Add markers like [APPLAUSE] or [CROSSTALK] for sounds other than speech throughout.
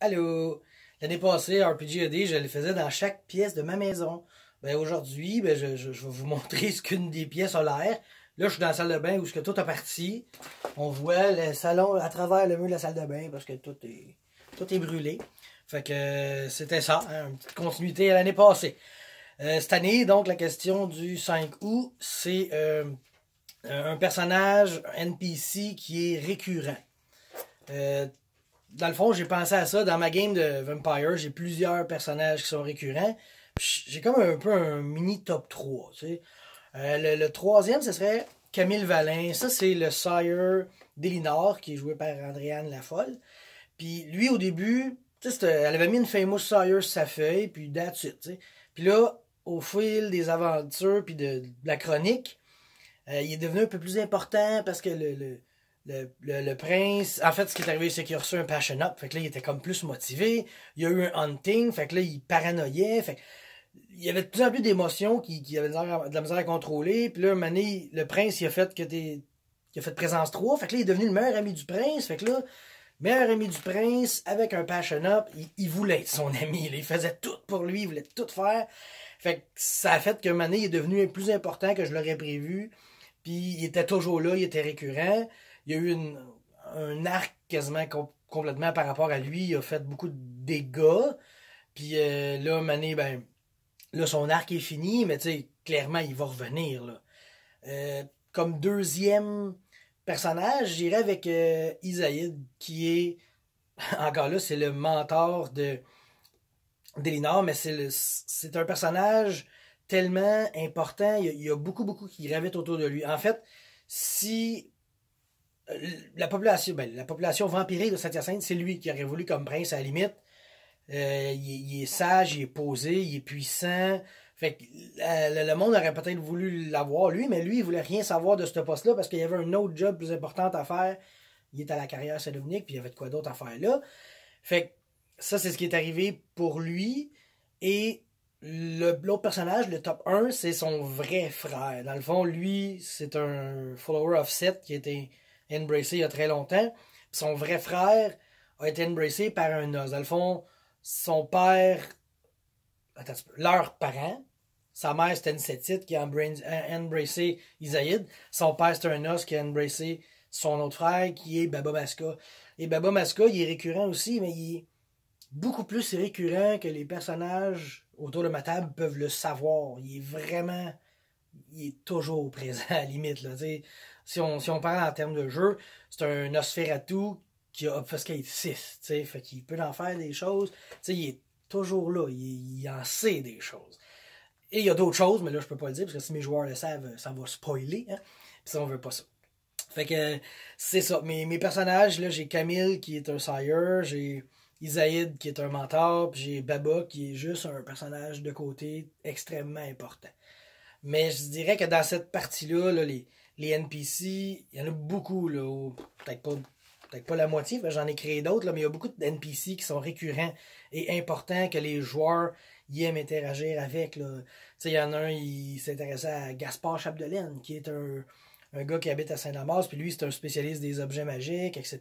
Allô! L'année passée, RPG je le faisais dans chaque pièce de ma maison. Ben aujourd'hui, ben je, vais vous [LAUGHS] montrer ce qu'une des pièces a l'air. Là, je suis dans la salle de bain où ce que tout a parti. On voit le salon à travers le mur de la salle de bain parce que tout est, tout est brûlé. Fait que euh, c'était ça, hein, une petite continuité à l'année passée. Euh, cette année, donc, la question du 5 août, c'est euh, un personnage un NPC qui est récurrent. Euh, dans le fond, j'ai pensé à ça. Dans ma game de Vampire, j'ai plusieurs personnages qui sont récurrents. J'ai comme un peu un mini top 3. Euh, le, troisième, ce serait Camille Valin. Ça, c'est le sire d'Elinor, qui est joué par Andréane Lafolle. Puis lui, au début, elle avait mis une famous sire sur sa feuille, puis that's Puis là, au fil des aventures, puis de, la chronique, euh, il est devenu un peu plus important parce que le le, prince, en fait, ce qui est arrivé, c'est qu'il a reçu un passion up. Fait que là, il était comme plus motivé. Il y a eu un hunting. Fait que là, il paranoïait. Fait il y avait de plus en plus d'émotions qu'il qui avait de la misère à contrôler. Puis là, Mané, le prince, il a fait que des, il a fait présence 3. Fait que là, il est devenu le meilleur ami du prince. Fait que là, meilleur ami du prince avec un passion up. Il, voulait être son ami. Il faisait tout pour lui. Il voulait tout faire. Fait que ça a fait que Mané est devenu plus important que je l'aurais prévu. Puis il était toujours là. Il était récurrent il y a eu un arc quasiment complètement par rapport à lui. Il a fait beaucoup de dégâts. Puis euh, là, Mané, ben, là, son arc est fini, mais tu sais, clairement, il va revenir. Euh, comme deuxième personnage, j'irai avec euh, Isaïd, qui est, [LAUGHS] encore là, c'est le mentor de d'Elinor, mais c'est un personnage tellement important. Il y, a, il y a, beaucoup, beaucoup qui gravitent autour de lui. En fait, si la population, ben, la population vampirée de Saint-Hyacinthe, c'est lui qui aurait voulu comme prince à la limite. Euh, il, est sage, il est posé, il est puissant. Fait euh, le monde aurait peut-être voulu l'avoir, lui, mais lui, il voulait rien savoir de ce poste-là parce qu'il y avait un autre job plus important à faire. Il est à la carrière saint puis il y avait de quoi d'autre à faire là. Fait ça, c'est ce qui est arrivé pour lui. Et l'autre personnage, le top 1, c'est son vrai frère. Dans le fond, lui, c'est un follower of Seth qui était embracé il y a très longtemps. son vrai frère a été embracé par un os. Dans le fond, son père, leurs parents, sa mère c'était une sétite qui a embracé euh, Isaïd, son père c'était un os qui a embracé son autre frère qui est Baba Maska. Et Baba Maska, il est récurrent aussi, mais il est beaucoup plus récurrent que les personnages autour de ma table peuvent le savoir. Il est vraiment. Il est toujours présent [LAUGHS] à la limite. Là, si on, parle en termes de jeu, c'est un Osferatu qui a Obfuscate 6, tu fait qu'il peut en faire des choses, il est toujours là, il, en sait des choses. Et il y a d'autres choses, mais là, je peux pas le dire, parce que si mes joueurs le savent, euh, ça va spoiler, hein, puis ça, on veut pas ça. Fait que, c'est ça, mes, personnages, là, j'ai Camille, qui est un sire, j'ai... Isaïd qui est un mentor, puis j'ai Baba qui est juste un personnage de côté extrêmement important. Mais je dirais que dans cette partie-là, les, les NPC, il y en a beaucoup, peut-être pas, la moitié, j'en ai créé d'autres, mais il y a beaucoup de NPC qui sont récurrents et importants que les joueurs y aiment interagir avec. Il y en a un, il s'intéressait à Gaspard Chapdelaine, qui est un, un gars qui habite à Saint-Damas, puis lui, c'est un spécialiste des objets magiques, etc.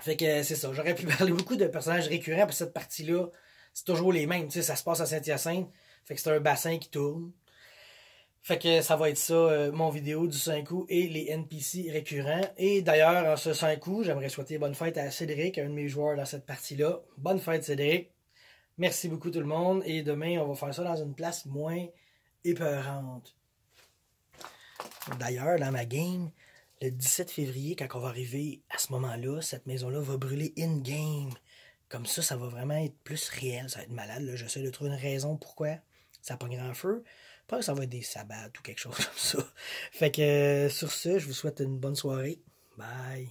Fait que c'est ça, j'aurais pu [LAUGHS] parler beaucoup de personnages récurrents, pour cette partie-là, c'est toujours les mêmes. ça se passe à Saint-Hyacinthe, fait que c'est un bassin qui tourne. Fait que ça va être ça, euh, mon vidéo du 5 août et les NPC récurrents. Et d'ailleurs, en ce 5 août, j'aimerais souhaiter bonne fête à Cédric, un de mes joueurs dans cette partie-là. Bonne fête, Cédric. Merci beaucoup tout le monde. Et demain, on va faire ça dans une place moins épeurante. D'ailleurs, dans ma game, le 17 février, quand on va arriver à ce moment-là, cette maison-là va brûler in-game. Comme ça, ça va vraiment être plus réel. Ça va être malade. J'essaie de trouver une raison pourquoi ça pas grand feu. Je pense que ça va être des sabbats ou quelque chose [LAUGHS] comme ça. Fait que euh, sur ce, je vous souhaite une bonne soirée. Bye.